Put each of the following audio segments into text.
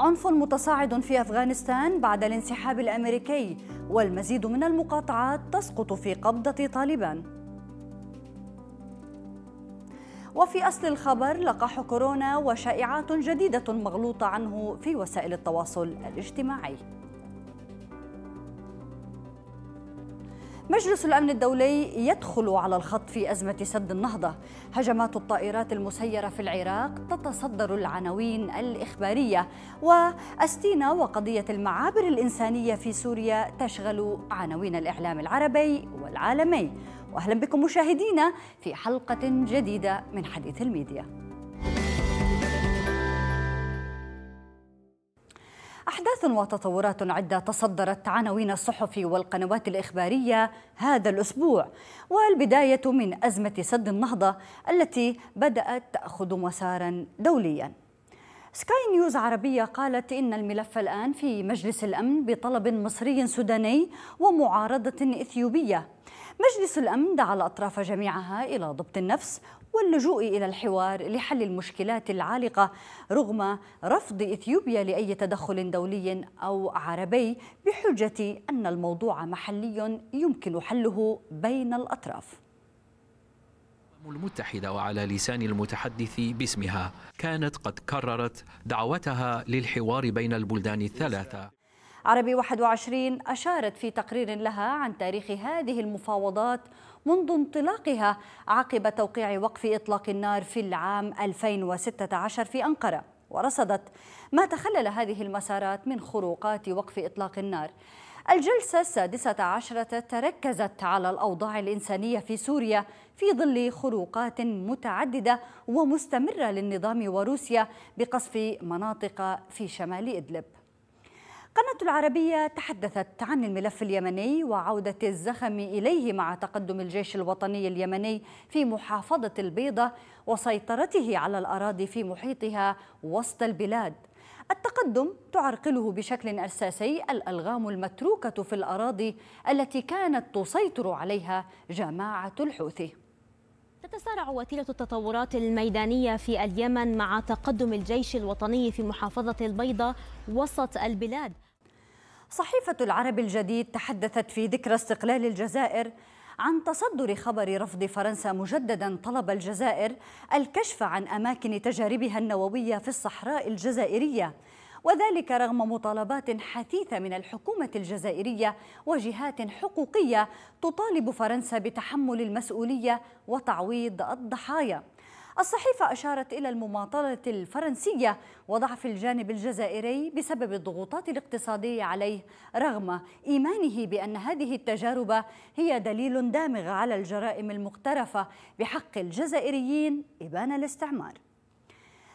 عنف متصاعد في افغانستان بعد الانسحاب الامريكي والمزيد من المقاطعات تسقط في قبضه طالبان وفي اصل الخبر لقاح كورونا وشائعات جديده مغلوطه عنه في وسائل التواصل الاجتماعي مجلس الأمن الدولي يدخل على الخط في أزمة سد النهضة هجمات الطائرات المسيرة في العراق تتصدر العناوين الإخبارية وأستينا وقضية المعابر الإنسانية في سوريا تشغل عناوين الإعلام العربي والعالمي وأهلا بكم مشاهدينا في حلقة جديدة من حديث الميديا أحداث وتطورات عدة تصدرت عناوين الصحف والقنوات الإخبارية هذا الأسبوع والبداية من أزمة سد النهضة التي بدأت تأخذ مسارا دوليا سكاي نيوز عربية قالت إن الملف الآن في مجلس الأمن بطلب مصري سوداني ومعارضة إثيوبية مجلس الأمن دعا الأطراف جميعها إلى ضبط النفس واللجوء إلى الحوار لحل المشكلات العالقة رغم رفض إثيوبيا لأي تدخل دولي أو عربي بحجة أن الموضوع محلي يمكن حله بين الأطراف المتحدة وعلى لسان المتحدث باسمها كانت قد كررت دعوتها للحوار بين البلدان الثلاثة عربي 21 أشارت في تقرير لها عن تاريخ هذه المفاوضات منذ انطلاقها عقب توقيع وقف إطلاق النار في العام 2016 في أنقرة ورصدت ما تخلل هذه المسارات من خروقات وقف إطلاق النار الجلسة السادسة عشرة تركزت على الأوضاع الإنسانية في سوريا في ظل خروقات متعددة ومستمرة للنظام وروسيا بقصف مناطق في شمال إدلب قناة العربية تحدثت عن الملف اليمني وعودة الزخم إليه مع تقدم الجيش الوطني اليمني في محافظة البيضة وسيطرته على الأراضي في محيطها وسط البلاد التقدم تعرقله بشكل أساسي الألغام المتروكة في الأراضي التي كانت تسيطر عليها جماعة الحوثي تتسارع وتيرة التطورات الميدانية في اليمن مع تقدم الجيش الوطني في محافظة البيضة وسط البلاد صحيفة العرب الجديد تحدثت في ذكرى استقلال الجزائر عن تصدر خبر رفض فرنسا مجددا طلب الجزائر الكشف عن أماكن تجاربها النووية في الصحراء الجزائرية وذلك رغم مطالبات حثيثة من الحكومة الجزائرية وجهات حقوقية تطالب فرنسا بتحمل المسؤولية وتعويض الضحايا الصحيفة أشارت إلى المماطلة الفرنسية وضعف الجانب الجزائري بسبب الضغوطات الاقتصادية عليه رغم إيمانه بأن هذه التجارب هي دليل دامغ على الجرائم المقترفة بحق الجزائريين إبان الاستعمار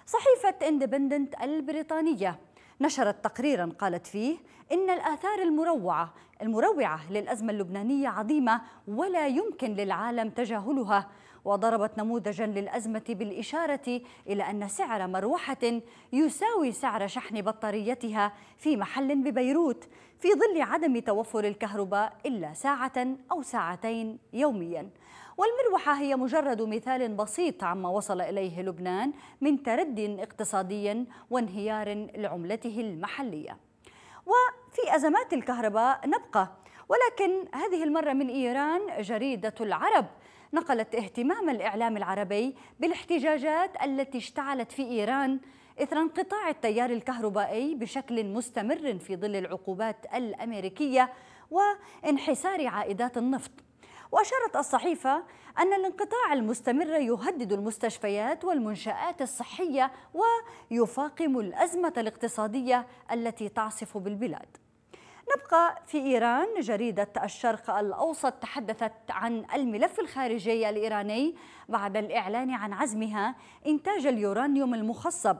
صحيفة اندبندنت البريطانية نشرت تقريرا قالت فيه إن الآثار المروعة المروعة للأزمة اللبنانية عظيمة ولا يمكن للعالم تجاهلها وضربت نموذجا للأزمة بالإشارة إلى أن سعر مروحة يساوي سعر شحن بطاريتها في محل ببيروت في ظل عدم توفر الكهرباء إلا ساعة أو ساعتين يومياً والمروحة هي مجرد مثال بسيط عما وصل إليه لبنان من تردي اقتصادي وانهيار لعملته المحلية وفي أزمات الكهرباء نبقى ولكن هذه المرة من إيران جريدة العرب نقلت اهتمام الإعلام العربي بالاحتجاجات التي اشتعلت في إيران إثر انقطاع التيار الكهربائي بشكل مستمر في ظل العقوبات الأمريكية وانحسار عائدات النفط وأشارت الصحيفة أن الانقطاع المستمر يهدد المستشفيات والمنشآت الصحية ويفاقم الأزمة الاقتصادية التي تعصف بالبلاد نبقى في إيران جريدة الشرق الأوسط تحدثت عن الملف الخارجي الإيراني بعد الإعلان عن عزمها إنتاج اليورانيوم المخصب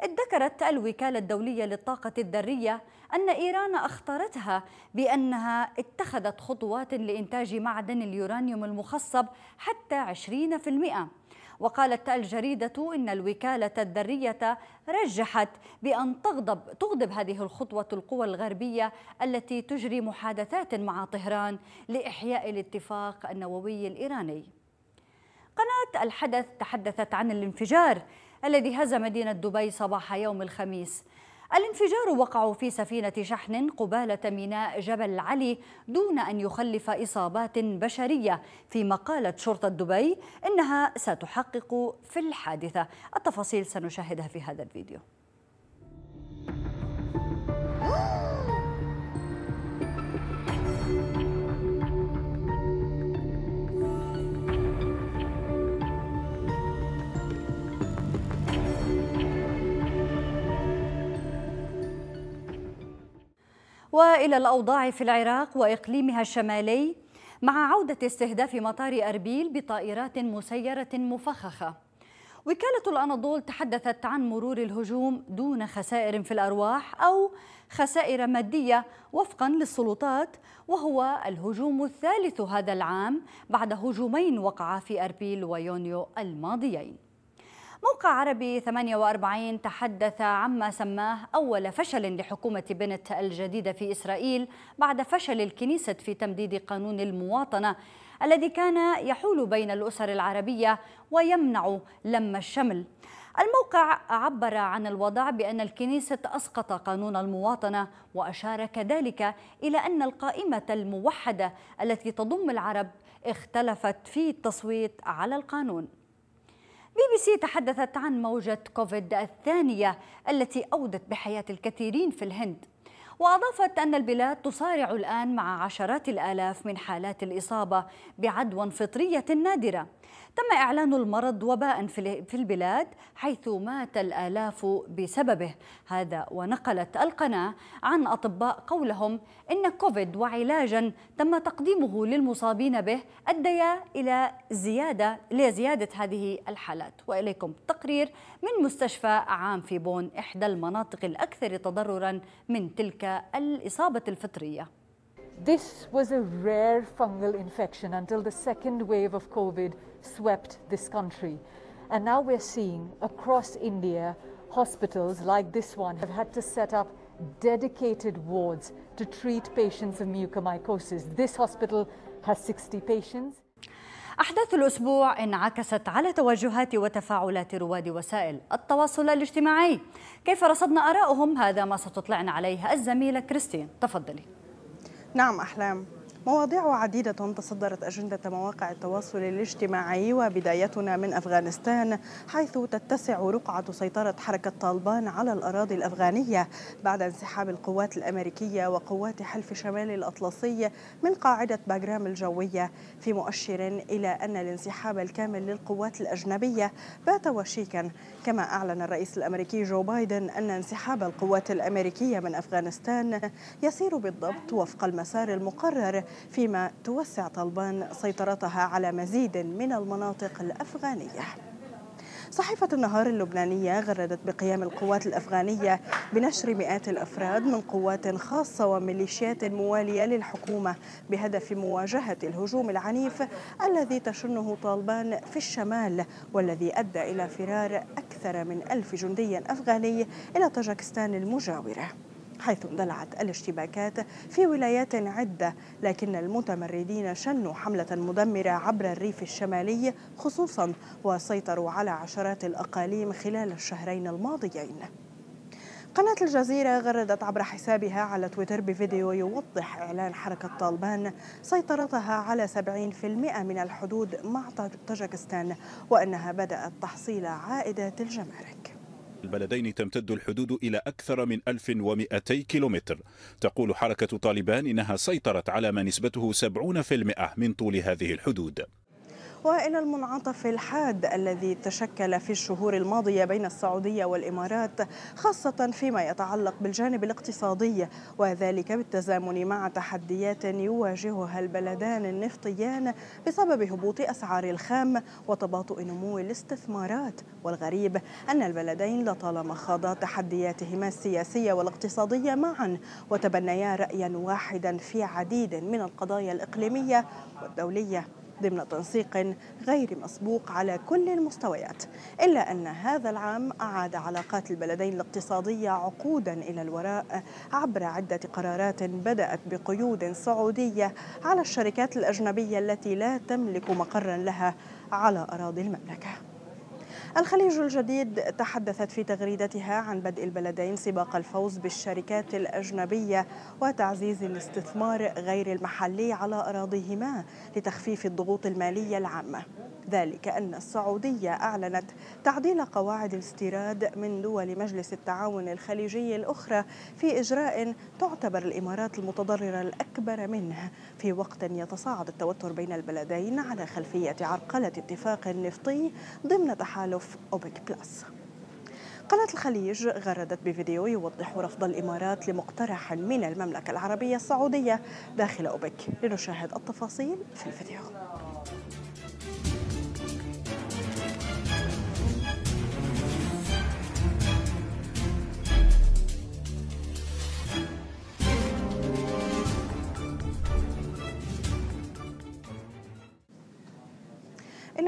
ادكرت الوكالة الدولية للطاقة الذرية أن إيران أخطرتها بأنها اتخذت خطوات لإنتاج معدن اليورانيوم المخصب حتى 20% وقالت الجريدة إن الوكالة الذرية رجحت بأن تغضب تغضب هذه الخطوة القوى الغربية التي تجري محادثات مع طهران لإحياء الاتفاق النووي الإيراني. قناة الحدث تحدثت عن الانفجار الذي هز مدينة دبي صباح يوم الخميس الانفجار وقع في سفينة شحن قبالة ميناء جبل علي دون أن يخلف إصابات بشرية فيما قالت شرطة دبي إنها ستحقق في الحادثة التفاصيل سنشاهدها في هذا الفيديو والى الاوضاع في العراق واقليمها الشمالي مع عوده استهداف مطار اربيل بطائرات مسيره مفخخه. وكاله الاناضول تحدثت عن مرور الهجوم دون خسائر في الارواح او خسائر ماديه وفقا للسلطات وهو الهجوم الثالث هذا العام بعد هجومين وقعا في اربيل ويونيو الماضيين. موقع عربي 48 تحدث عما سماه أول فشل لحكومة بنت الجديدة في إسرائيل بعد فشل الكنيسة في تمديد قانون المواطنة الذي كان يحول بين الأسر العربية ويمنع لم الشمل الموقع عبر عن الوضع بأن الكنيسة أسقط قانون المواطنة وأشار كذلك إلى أن القائمة الموحدة التي تضم العرب اختلفت في التصويت على القانون بي بي سي تحدثت عن موجة كوفيد الثانية التي أودت بحياة الكثيرين في الهند وأضافت أن البلاد تصارع الآن مع عشرات الآلاف من حالات الإصابة بعدوى فطرية نادرة تم إعلان المرض وباء في البلاد حيث مات الآلاف بسببه هذا ونقلت القناة عن أطباء قولهم إن كوفيد وعلاجا تم تقديمه للمصابين به أديا إلى زيادة لزيادة هذه الحالات وإليكم تقرير من مستشفى عام في بون إحدى المناطق الأكثر تضررا من تلك الإصابة الفطرية This was a rare fungal infection until the second wave of COVID swept this country. And now we're seeing across India hospitals like this one have had to set up dedicated wards to treat patients of mucormycosis. This hospital has 60 patients. أحداث الأسبوع انعكست على توجهات وتفاعلات رواد وسائل التواصل الاجتماعي كيف رصدنا آراءهم هذا ما ستطلعنا عليه الزميلة كريستين تفضلي نعم أحلام مواضيع عديدة تصدرت أجندة مواقع التواصل الاجتماعي وبدايتنا من أفغانستان حيث تتسع رقعة سيطرة حركة طالبان على الأراضي الأفغانية بعد انسحاب القوات الأمريكية وقوات حلف شمال الأطلسي من قاعدة باجرام الجوية في مؤشر إلى أن الانسحاب الكامل للقوات الأجنبية بات وشيكا كما أعلن الرئيس الأمريكي جو بايدن أن انسحاب القوات الأمريكية من أفغانستان يسير بالضبط وفق المسار المقرر فيما توسع طالبان سيطرتها على مزيد من المناطق الأفغانية صحيفة النهار اللبنانية غردت بقيام القوات الأفغانية بنشر مئات الأفراد من قوات خاصة وميليشيات موالية للحكومة بهدف مواجهة الهجوم العنيف الذي تشنه طالبان في الشمال والذي أدى إلى فرار أكثر من ألف جندي أفغاني إلى طاجكستان المجاورة حيث اندلعت الاشتباكات في ولايات عدة لكن المتمردين شنوا حملة مدمرة عبر الريف الشمالي خصوصا وسيطروا على عشرات الأقاليم خلال الشهرين الماضيين قناة الجزيرة غردت عبر حسابها على تويتر بفيديو يوضح إعلان حركة طالبان سيطرتها على 70% من الحدود مع طاجكستان وأنها بدأت تحصيل عائدات الجمارك البلدين تمتد الحدود إلى أكثر من 1200 كيلومتر تقول حركة طالبان إنها سيطرت على ما نسبته 70% من طول هذه الحدود والى المنعطف الحاد الذي تشكل في الشهور الماضيه بين السعوديه والامارات خاصه فيما يتعلق بالجانب الاقتصادي وذلك بالتزامن مع تحديات يواجهها البلدان النفطيان بسبب هبوط اسعار الخام وتباطؤ نمو الاستثمارات والغريب ان البلدين لطالما خاضا تحدياتهما السياسيه والاقتصاديه معا وتبنيا رايا واحدا في عديد من القضايا الاقليميه والدوليه ضمن تنسيق غير مسبوق على كل المستويات إلا أن هذا العام أعاد علاقات البلدين الاقتصادية عقودا إلى الوراء عبر عدة قرارات بدأت بقيود سعودية على الشركات الأجنبية التي لا تملك مقرا لها على أراضي المملكة الخليج الجديد تحدثت في تغريدتها عن بدء البلدين سباق الفوز بالشركات الأجنبية وتعزيز الاستثمار غير المحلي على أراضيهما لتخفيف الضغوط المالية العامة ذلك أن السعودية أعلنت تعديل قواعد الاستيراد من دول مجلس التعاون الخليجي الأخرى في إجراء تعتبر الإمارات المتضررة الأكبر منه في وقت يتصاعد التوتر بين البلدين على خلفية عرقلة اتفاق نفطي ضمن تحالف تحالف أوبك بلس قناة الخليج غردت بفيديو يوضح رفض الإمارات لمقترح من المملكة العربية السعودية داخل أوبك لنشاهد التفاصيل في الفيديو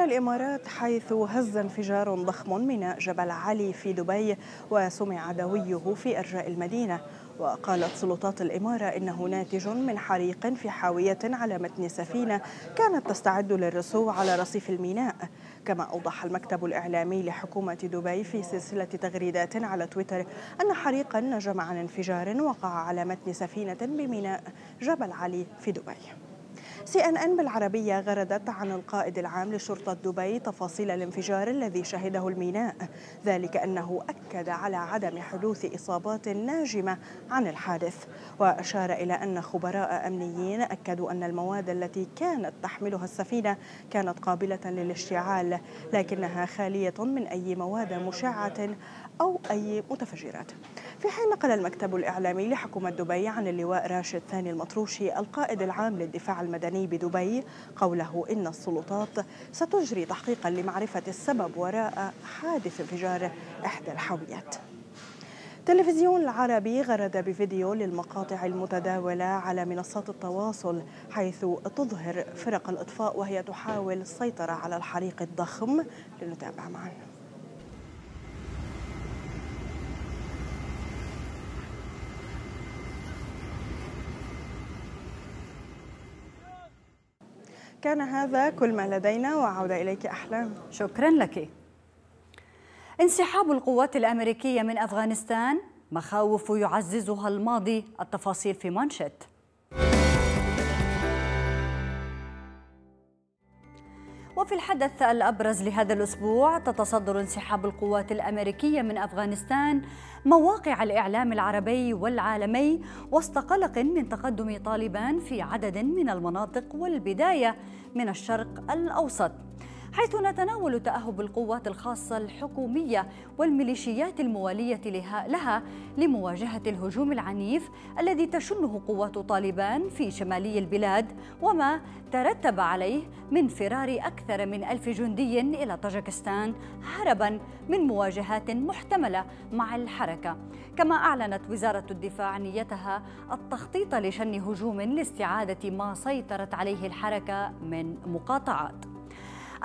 إلى الإمارات حيث هز انفجار ضخم ميناء جبل علي في دبي وسمع دويه في أرجاء المدينة وقالت سلطات الإمارة إنه ناتج من حريق في حاوية على متن سفينة كانت تستعد للرسو على رصيف الميناء كما أوضح المكتب الإعلامي لحكومة دبي في سلسلة تغريدات على تويتر أن حريقا نجم عن انفجار وقع على متن سفينة بميناء جبل علي في دبي سي ان ان بالعربية غردت عن القائد العام لشرطة دبي تفاصيل الانفجار الذي شهده الميناء ذلك أنه أكد على عدم حدوث إصابات ناجمة عن الحادث وأشار إلى أن خبراء أمنيين أكدوا أن المواد التي كانت تحملها السفينة كانت قابلة للاشتعال لكنها خالية من أي مواد مشعة أو أي متفجرات في حين نقل المكتب الإعلامي لحكومة دبي عن اللواء راشد ثاني المطروشي القائد العام للدفاع المدني بدبي قوله إن السلطات ستجري تحقيقا لمعرفة السبب وراء حادث انفجار إحدى الحاويات تلفزيون العربي غرد بفيديو للمقاطع المتداولة على منصات التواصل حيث تظهر فرق الإطفاء وهي تحاول السيطرة على الحريق الضخم لنتابع معاً كان هذا كل ما لدينا وعودة إليك أحلام شكرا لك انسحاب القوات الأمريكية من أفغانستان مخاوف يعززها الماضي التفاصيل في مانشيت وفي الحدث الأبرز لهذا الأسبوع تتصدر انسحاب القوات الأمريكية من أفغانستان مواقع الإعلام العربي والعالمي وسط قلق من تقدم طالبان في عدد من المناطق والبداية من الشرق الأوسط حيث نتناول تأهب القوات الخاصة الحكومية والميليشيات الموالية لها لمواجهة الهجوم العنيف الذي تشنه قوات طالبان في شمالي البلاد وما ترتب عليه من فرار أكثر من ألف جندي إلى طاجكستان هربا من مواجهات محتملة مع الحركة كما أعلنت وزارة الدفاع نيتها التخطيط لشن هجوم لاستعادة ما سيطرت عليه الحركة من مقاطعات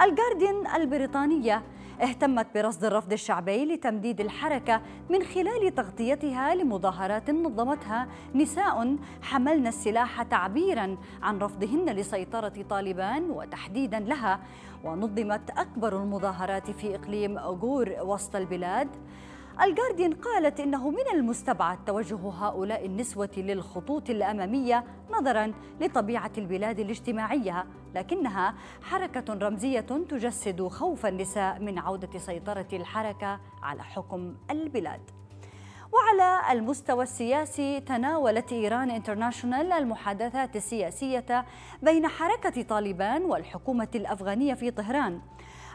الجارديان البريطانية اهتمت برصد الرفض الشعبي لتمديد الحركة من خلال تغطيتها لمظاهرات نظمتها نساء حملن السلاح تعبيرا عن رفضهن لسيطرة طالبان وتحديدا لها ونظمت أكبر المظاهرات في إقليم أوغور وسط البلاد الجارديان قالت إنه من المستبعد توجه هؤلاء النسوة للخطوط الأمامية نظرا لطبيعة البلاد الاجتماعية لكنها حركة رمزية تجسد خوف النساء من عودة سيطرة الحركة على حكم البلاد وعلى المستوى السياسي تناولت إيران انترناشونال المحادثات السياسية بين حركة طالبان والحكومة الأفغانية في طهران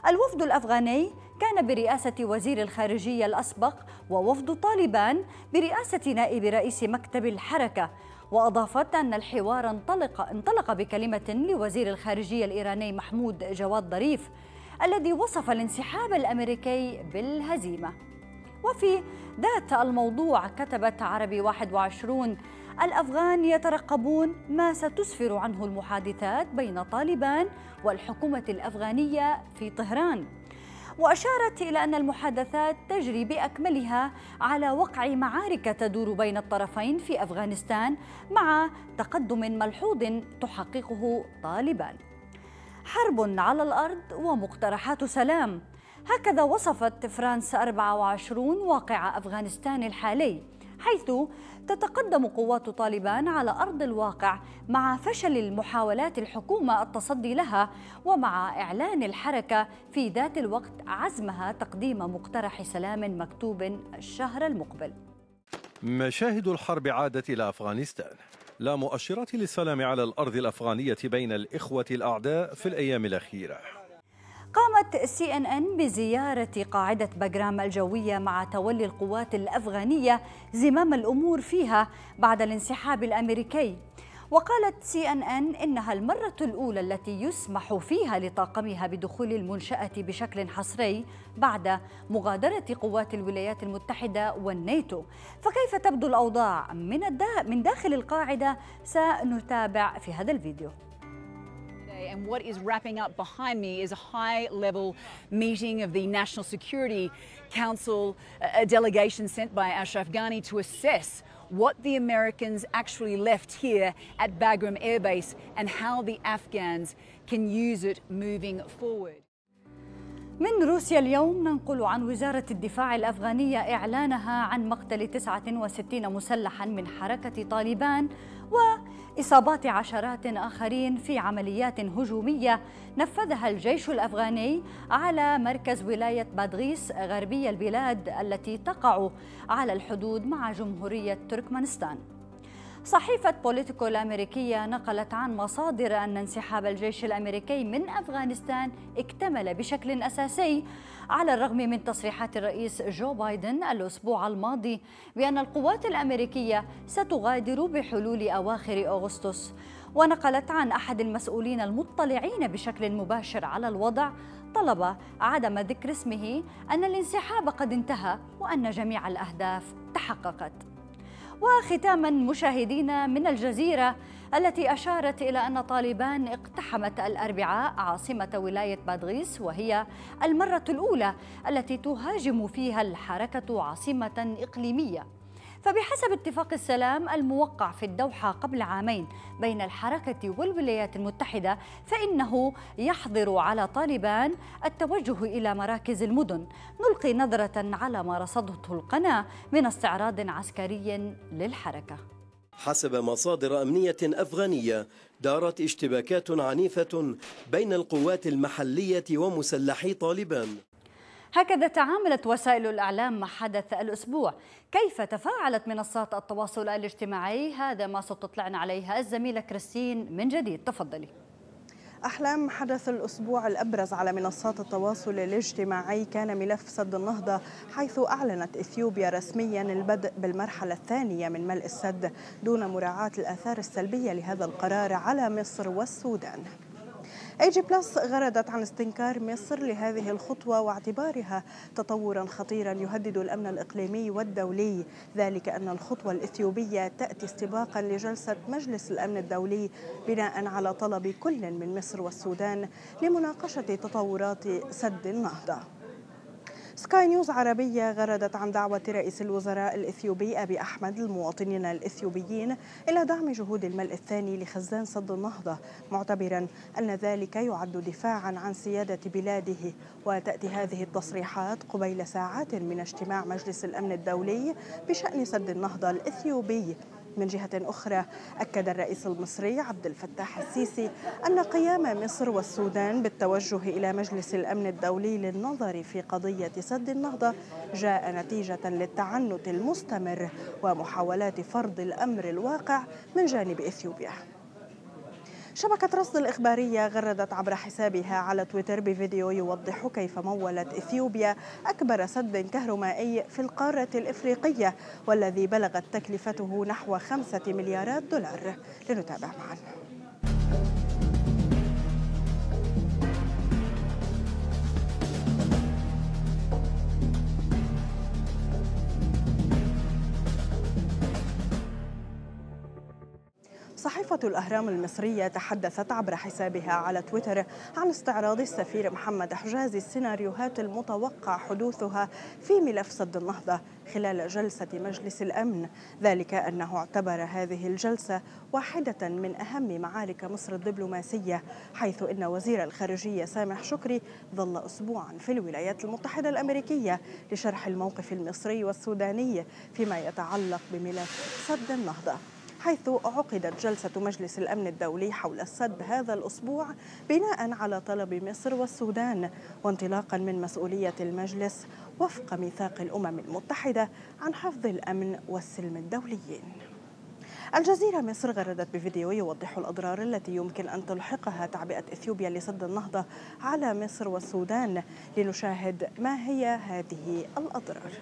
الوفد الأفغاني كان برئاسة وزير الخارجية الأسبق ووفد طالبان برئاسة نائب رئيس مكتب الحركة وأضافت أن الحوار انطلق, انطلق بكلمة لوزير الخارجية الإيراني محمود جواد ظريف الذي وصف الانسحاب الأمريكي بالهزيمة وفي ذات الموضوع كتبت عربي 21 الأفغان يترقبون ما ستسفر عنه المحادثات بين طالبان والحكومة الأفغانية في طهران وأشارت إلى أن المحادثات تجري بأكملها على وقع معارك تدور بين الطرفين في أفغانستان مع تقدم ملحوظ تحققه طالبان حرب على الأرض ومقترحات سلام هكذا وصفت فرانس 24 واقع أفغانستان الحالي حيث تتقدم قوات طالبان على أرض الواقع مع فشل المحاولات الحكومة التصدي لها ومع إعلان الحركة في ذات الوقت عزمها تقديم مقترح سلام مكتوب الشهر المقبل مشاهد الحرب عادت إلى أفغانستان لا مؤشرات للسلام على الأرض الأفغانية بين الإخوة الأعداء في الأيام الأخيرة قامت سي ان ان بزياره قاعده باجرام الجويه مع تولي القوات الافغانيه زمام الامور فيها بعد الانسحاب الامريكي وقالت سي ان ان انها المره الاولى التي يسمح فيها لطاقمها بدخول المنشاه بشكل حصري بعد مغادره قوات الولايات المتحده والناتو فكيف تبدو الاوضاع من داخل القاعده سنتابع في هذا الفيديو today, and what is wrapping up behind me is a high level meeting of the National Security Council, uh, a delegation sent by Ashraf Ghani to assess what the Americans actually left here at Bagram Air Base and how the Afghans can use it moving forward. من روسيا اليوم ننقل عن وزارة الدفاع الأفغانية إعلانها عن مقتل 69 مسلحا من حركة طالبان و إصابات عشرات آخرين في عمليات هجومية نفذها الجيش الأفغاني على مركز ولاية بادغيس غربي البلاد التي تقع على الحدود مع جمهورية تركمانستان صحيفة بوليتيكو الأمريكية نقلت عن مصادر أن انسحاب الجيش الأمريكي من أفغانستان اكتمل بشكل أساسي على الرغم من تصريحات الرئيس جو بايدن الأسبوع الماضي بأن القوات الأمريكية ستغادر بحلول أواخر أغسطس ونقلت عن أحد المسؤولين المطلعين بشكل مباشر على الوضع طلب عدم ذكر اسمه أن الانسحاب قد انتهى وأن جميع الأهداف تحققت وختاما مشاهدينا من الجزيرة التي أشارت إلى أن طالبان اقتحمت الأربعاء عاصمة ولاية بادغيس وهي المرة الأولى التي تهاجم فيها الحركة عاصمة إقليمية فبحسب اتفاق السلام الموقع في الدوحة قبل عامين بين الحركة والولايات المتحدة فإنه يحظر على طالبان التوجه إلى مراكز المدن نلقي نظرة على ما رصدته القناة من استعراض عسكري للحركة حسب مصادر أمنية أفغانية دارت اشتباكات عنيفة بين القوات المحلية ومسلحي طالبان هكذا تعاملت وسائل الإعلام مع حدث الأسبوع كيف تفاعلت منصات التواصل الاجتماعي هذا ما ستطلعنا عليها الزميلة كريستين من جديد تفضلي أحلام حدث الأسبوع الأبرز على منصات التواصل الاجتماعي كان ملف سد النهضة حيث أعلنت إثيوبيا رسميا البدء بالمرحلة الثانية من ملء السد دون مراعاة الآثار السلبية لهذا القرار على مصر والسودان اي جي بلس غردت عن استنكار مصر لهذه الخطوة واعتبارها تطورا خطيرا يهدد الأمن الإقليمي والدولي ذلك أن الخطوة الإثيوبية تأتي استباقا لجلسة مجلس الأمن الدولي بناء على طلب كل من مصر والسودان لمناقشة تطورات سد النهضة سكاي نيوز عربية غردت عن دعوة رئيس الوزراء الإثيوبي أبي أحمد المواطنين الإثيوبيين إلى دعم جهود الملء الثاني لخزان سد النهضة معتبرا أن ذلك يعد دفاعا عن سيادة بلاده وتأتي هذه التصريحات قبيل ساعات من اجتماع مجلس الأمن الدولي بشأن سد النهضة الإثيوبي من جهة أخرى أكد الرئيس المصري عبد الفتاح السيسي أن قيام مصر والسودان بالتوجه إلى مجلس الأمن الدولي للنظر في قضية سد النهضة جاء نتيجة للتعنت المستمر ومحاولات فرض الأمر الواقع من جانب إثيوبيا شبكة رصد الإخبارية غردت عبر حسابها على تويتر بفيديو يوضح كيف مولت إثيوبيا أكبر سد كهرمائي في القارة الإفريقية والذي بلغت تكلفته نحو خمسة مليارات دولار لنتابع معا صحيفة الأهرام المصرية تحدثت عبر حسابها على تويتر عن استعراض السفير محمد حجازي السيناريوهات المتوقع حدوثها في ملف سد النهضة خلال جلسة مجلس الأمن ذلك أنه اعتبر هذه الجلسة واحدة من أهم معارك مصر الدبلوماسية حيث أن وزير الخارجية سامح شكري ظل أسبوعا في الولايات المتحدة الأمريكية لشرح الموقف المصري والسوداني فيما يتعلق بملف سد النهضة حيث عقدت جلسة مجلس الأمن الدولي حول السد هذا الأسبوع بناء على طلب مصر والسودان وانطلاقا من مسؤولية المجلس وفق ميثاق الأمم المتحدة عن حفظ الأمن والسلم الدوليين الجزيرة مصر غردت بفيديو يوضح الأضرار التي يمكن أن تلحقها تعبئة إثيوبيا لسد النهضة على مصر والسودان لنشاهد ما هي هذه الأضرار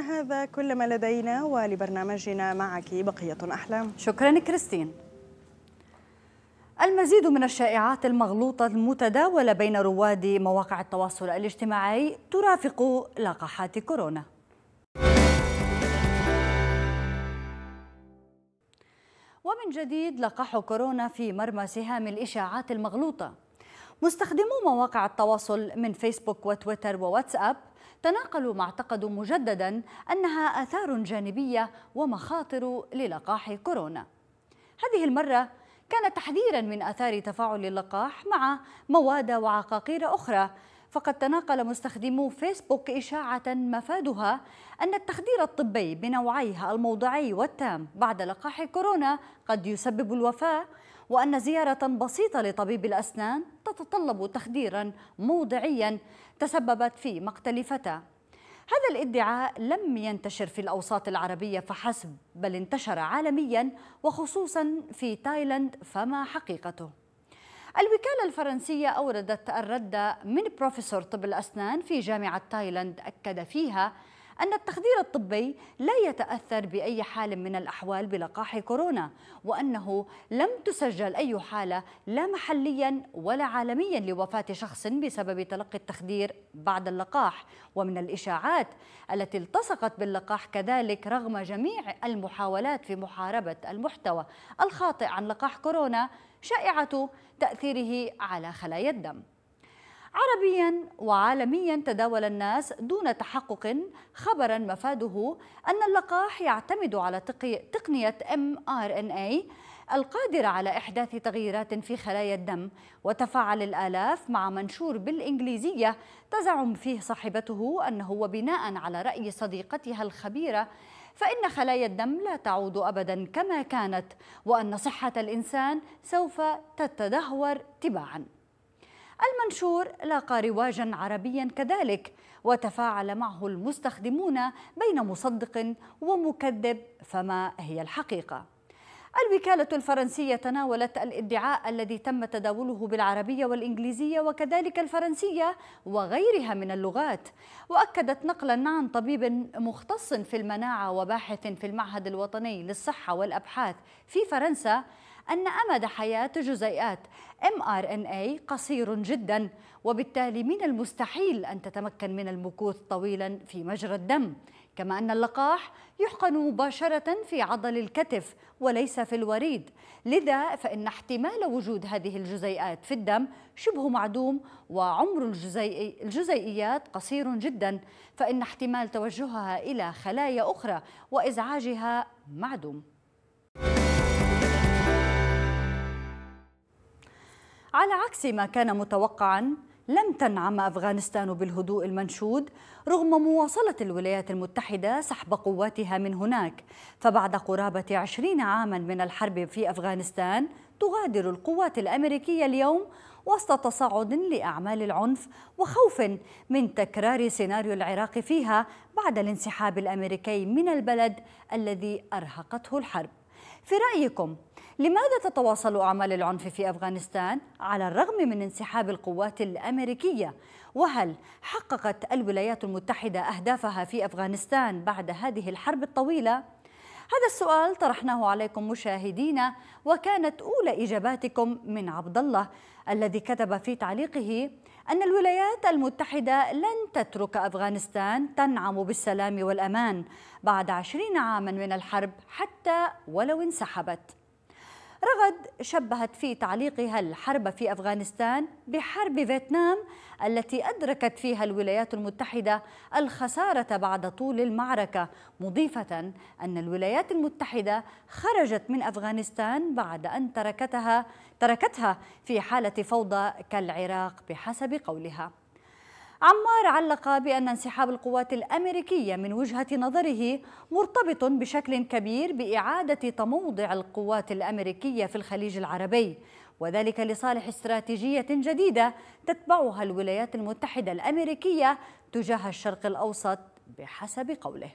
هذا كل ما لدينا ولبرنامجنا معك بقية أحلام شكرا كريستين المزيد من الشائعات المغلوطة المتداولة بين رواد مواقع التواصل الاجتماعي ترافق لقاحات كورونا ومن جديد لقاح كورونا في مرمى سهام الإشاعات المغلوطة مستخدمو مواقع التواصل من فيسبوك وتويتر وواتساب تناقلوا ما اعتقدوا مجددا أنها آثار جانبية ومخاطر للقاح كورونا هذه المرة كان تحذيرا من آثار تفاعل اللقاح مع مواد وعقاقير أخرى فقد تناقل مستخدمو فيسبوك إشاعة مفادها أن التخدير الطبي بنوعيها الموضعي والتام بعد لقاح كورونا قد يسبب الوفاة وأن زيارة بسيطة لطبيب الأسنان تتطلب تخديرا موضعيا تسببت في مقتل فتاة هذا الادعاء لم ينتشر في الأوساط العربية فحسب بل انتشر عالميا وخصوصا في تايلاند فما حقيقته الوكالة الفرنسية أوردت الرد من بروفيسور طب الأسنان في جامعة تايلاند أكد فيها أن التخدير الطبي لا يتأثر بأي حال من الأحوال بلقاح كورونا وأنه لم تسجل أي حالة لا محليا ولا عالميا لوفاة شخص بسبب تلقي التخدير بعد اللقاح ومن الإشاعات التي التصقت باللقاح كذلك رغم جميع المحاولات في محاربة المحتوى الخاطئ عن لقاح كورونا شائعة تأثيره على خلايا الدم عربيا وعالميا تداول الناس دون تحقق خبرا مفاده أن اللقاح يعتمد على تقنية mRNA إيه القادرة على إحداث تغييرات في خلايا الدم وتفاعل الآلاف مع منشور بالإنجليزية تزعم فيه صاحبته أنه وبناء على رأي صديقتها الخبيرة فإن خلايا الدم لا تعود أبدا كما كانت وأن صحة الإنسان سوف تتدهور تباعاً المنشور لاقى رواجا عربيا كذلك وتفاعل معه المستخدمون بين مصدق ومكذب فما هي الحقيقه الوكالة الفرنسية تناولت الادعاء الذي تم تداوله بالعربية والإنجليزية وكذلك الفرنسية وغيرها من اللغات وأكدت نقلا عن طبيب مختص في المناعة وباحث في المعهد الوطني للصحة والأبحاث في فرنسا أن أمد حياة جزيئات mRNA قصير جدا وبالتالي من المستحيل أن تتمكن من المكوث طويلا في مجرى الدم كما أن اللقاح يحقن مباشرة في عضل الكتف وليس في الوريد لذا فإن احتمال وجود هذه الجزيئات في الدم شبه معدوم وعمر الجزيئيات قصير جدا فإن احتمال توجهها إلى خلايا أخرى وإزعاجها معدوم على عكس ما كان متوقعا لم تنعم افغانستان بالهدوء المنشود رغم مواصله الولايات المتحده سحب قواتها من هناك فبعد قرابه عشرين عاما من الحرب في افغانستان تغادر القوات الامريكيه اليوم وسط تصاعد لاعمال العنف وخوف من تكرار سيناريو العراق فيها بعد الانسحاب الامريكي من البلد الذي ارهقته الحرب في رايكم لماذا تتواصل أعمال العنف في أفغانستان على الرغم من انسحاب القوات الأمريكية؟ وهل حققت الولايات المتحدة أهدافها في أفغانستان بعد هذه الحرب الطويلة؟ هذا السؤال طرحناه عليكم مشاهدينا وكانت أولى إجاباتكم من عبد الله الذي كتب في تعليقه أن الولايات المتحدة لن تترك أفغانستان تنعم بالسلام والأمان بعد عشرين عاما من الحرب حتى ولو انسحبت رغد شبهت في تعليقها الحرب في أفغانستان بحرب فيتنام التي أدركت فيها الولايات المتحدة الخسارة بعد طول المعركة مضيفة أن الولايات المتحدة خرجت من أفغانستان بعد أن تركتها تركتها في حالة فوضى كالعراق بحسب قولها عمار علق بأن انسحاب القوات الأمريكية من وجهة نظره مرتبط بشكل كبير بإعادة تموضع القوات الأمريكية في الخليج العربي وذلك لصالح استراتيجية جديدة تتبعها الولايات المتحدة الأمريكية تجاه الشرق الأوسط بحسب قوله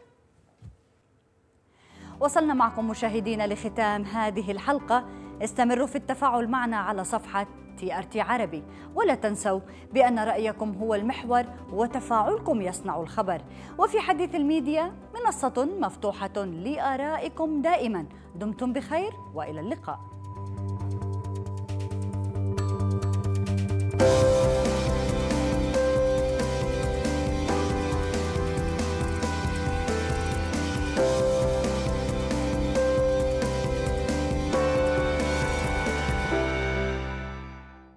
وصلنا معكم مشاهدينا لختام هذه الحلقة استمروا في التفاعل معنا على صفحة تي ار تي عربي ولا تنسوا بأن رأيكم هو المحور وتفاعلكم يصنع الخبر وفي حديث الميديا منصة مفتوحة لآرائكم دائما دمتم بخير وإلى اللقاء thank you